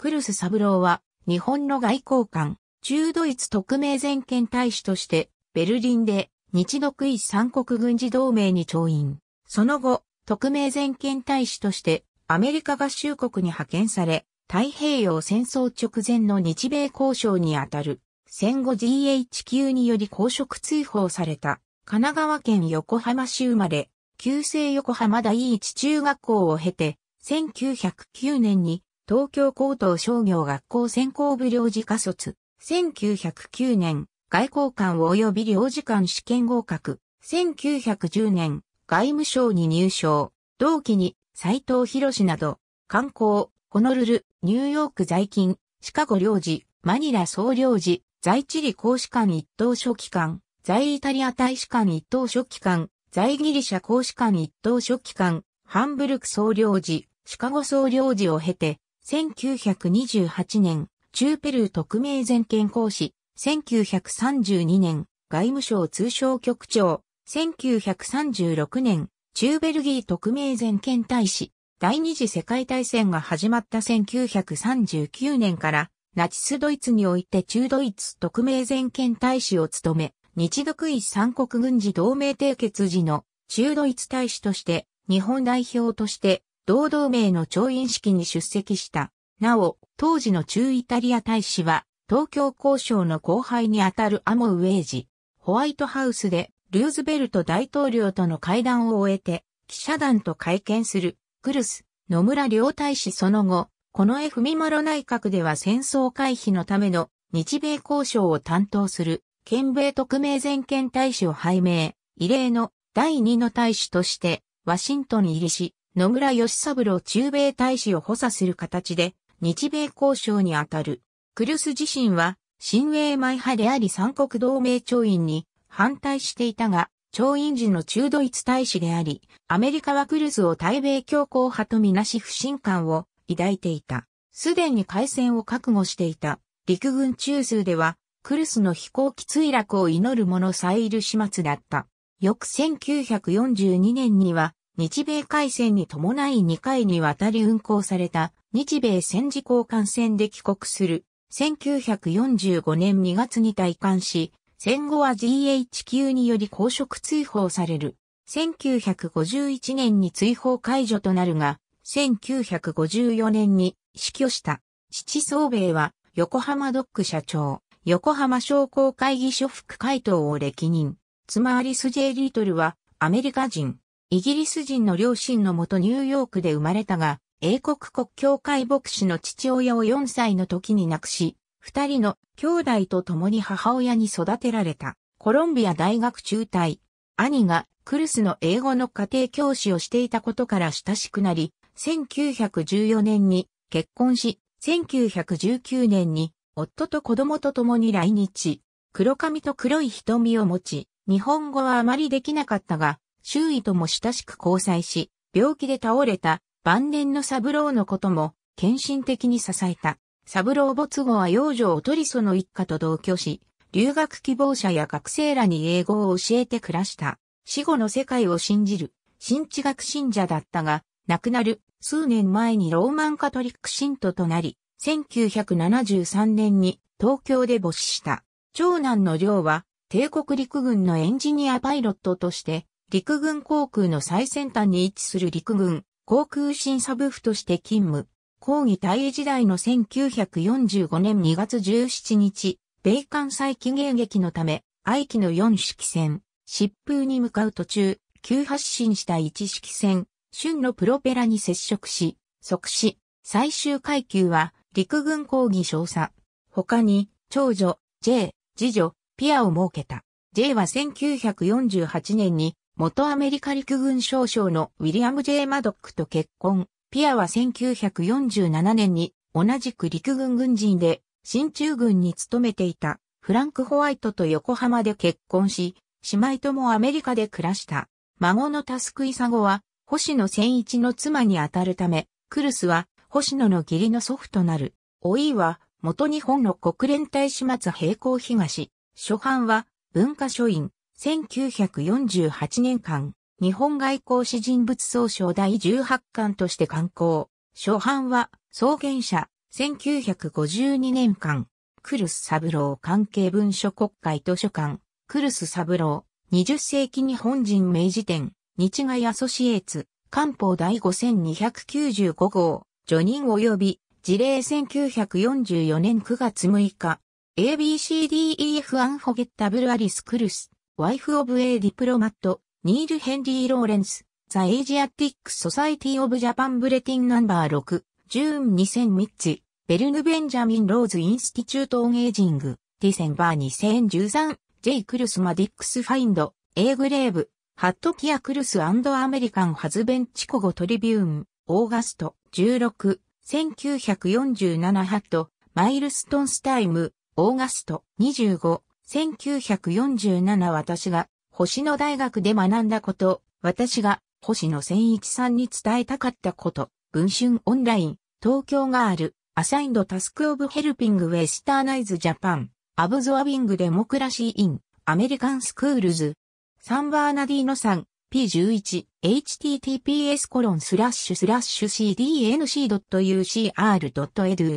クルスサブローは、日本の外交官、中ドイツ特命全権大使として、ベルリンで日独一三国軍事同盟に調印。その後、特命全権大使として、アメリカ合衆国に派遣され、太平洋戦争直前の日米交渉にあたる、戦後 GHQ により公職追放された、神奈川県横浜市生まれ、旧制横浜第一中学校を経て、1909年に東京高等商業学校専攻部領事科卒、1909年、外交官及び領事官試験合格、1910年、外務省に入省、同期に斎藤博など、観光、ホノルル、ニューヨーク在勤、シカゴ領事、マニラ総領事、在地理公使館一等書記官、在イタリア大使館一等書記官、在ギリシャ公使館一等書記官、ハンブルク総領事、シカゴ総領事を経て、1928年、中ペルー特命全権公使、1932年、外務省通商局長、1936年、中ベルギー特命全権大使、第二次世界大戦が始まった1939年から、ナチスドイツにおいて中ドイツ特命全権大使を務め、日独一三国軍事同盟締結時の中ドイツ大使として、日本代表として、同同盟の調印式に出席した。なお、当時の中イタリア大使は、東京交渉の後輩にあたるアモウェイジ、ホワイトハウスで、ルーズベルト大統領との会談を終えて、記者団と会見する、クルス、野村両大使その後、この F・ ミマロ内閣では戦争回避のための日米交渉を担当する、県米特命全権大使を拝命、異例の第2の大使として、ワシントン入りし、野村義三郎駐米大使を補佐する形で、日米交渉にあたる。クルス自身は、新英米派であり三国同盟調印に反対していたが、調印時の中ドイツ大使であり、アメリカはクルスを対米強硬派とみなし不信感を抱いていた。すでに海戦を覚悟していた陸軍中枢では、クルスの飛行機墜落を祈る者さえいる始末だった。翌1942年には、日米海戦に伴い2回にわたり運航された日米戦時交換船で帰国する1945年2月に退官し、戦後は GHQ により公職追放される。1951年に追放解除となるが、1954年に死去した。父総兵衛は横浜ドック社長、横浜商工会議所副会頭を歴任。妻アリス・ジェイ・リートルはアメリカ人。イギリス人の両親のもとニューヨークで生まれたが、英国国教会牧師の父親を4歳の時に亡くし、二人の兄弟と共に母親に育てられた。コロンビア大学中退。兄がクルスの英語の家庭教師をしていたことから親しくなり、1914年に結婚し、1919年に夫と子供と共に来日。黒髪と黒い瞳を持ち、日本語はあまりできなかったが、周囲とも親しく交際し、病気で倒れた晩年のサブローのことも、献身的に支えた。サブロー没後は養女をリその一家と同居し、留学希望者や学生らに英語を教えて暮らした。死後の世界を信じる、新知学信者だったが、亡くなる数年前にローマンカトリック信徒となり、1973年に東京で母子した。長男の亮は、帝国陸軍のエンジニアパイロットとして、陸軍航空の最先端に位置する陸軍航空審査部府として勤務。抗議大英時代の1945年2月17日、米艦再起迎撃のため、愛機の4式戦、疾風に向かう途中、急発進した1式戦、春のプロペラに接触し、即死、最終階級は陸軍抗議少佐。他に、長女、J、次女、ピアを設けた。J は1948年に元アメリカ陸軍少将のウィリアム・ J・ マドックと結婚。ピアは1947年に同じく陸軍軍人で、新中軍に勤めていたフランク・ホワイトと横浜で結婚し、姉妹ともアメリカで暮らした。孫のタスクイサゴは、星野千一の妻にあたるため、クルスは星野の義理の祖父となる。おいは、元日本の国連大使末並行東、初版は文化書院、1948年間、日本外交史人物総称第18巻として刊行。初版は、創建者、1952年間、クルスサブロ郎関係文書国会図書館、クルスサブロ郎、20世紀日本人明治典、日外アソシエーツ、官報第5295号、除人及び、事例1944年9月6日、ABCDEF アンフォゲッタブルアリスクルス。ワイフ・オブ・エイ・ディプロマット、ニール・ヘンリー・ローレンス、ザ・エイジアティック・ソサイティ・オブ・ジャパン・ブレティン・ナンバー6、ジューン2000ミッチ、ベルヌ・ベンジャミン・ローズ・インスティチュート・オン・エイジング、ディセンバー2013、ジェイ・クルス・マディックス・ファインド、エイグレーブ、ハット・キア・クルス・アメリカン・ハズベン・チコゴ・トリビューン、オーガスト、16、1947ハット、マイルストンスタイム、オーガスト、25、1947私が星野大学で学んだこと、私が星野千一さんに伝えたかったこと、文春オンライン、東京がある、アサインドタスクオブヘルピングウェスターナイズジャパン、アブゾアビングデモクラシーイン、アメリカンスクールズ、サンバーナディーノさん、P11、https コロンスラッシュスラッシュ cdnc.ucr.edu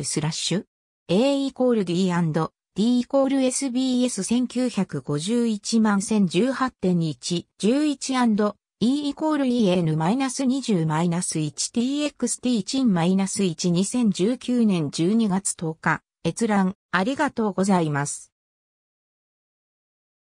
スラッシュ a イコール d D イコール SBS1951 万1018.1 11& E イコール EN-20-1TXT チン -1 2019年12月10日閲覧ありがとうございます。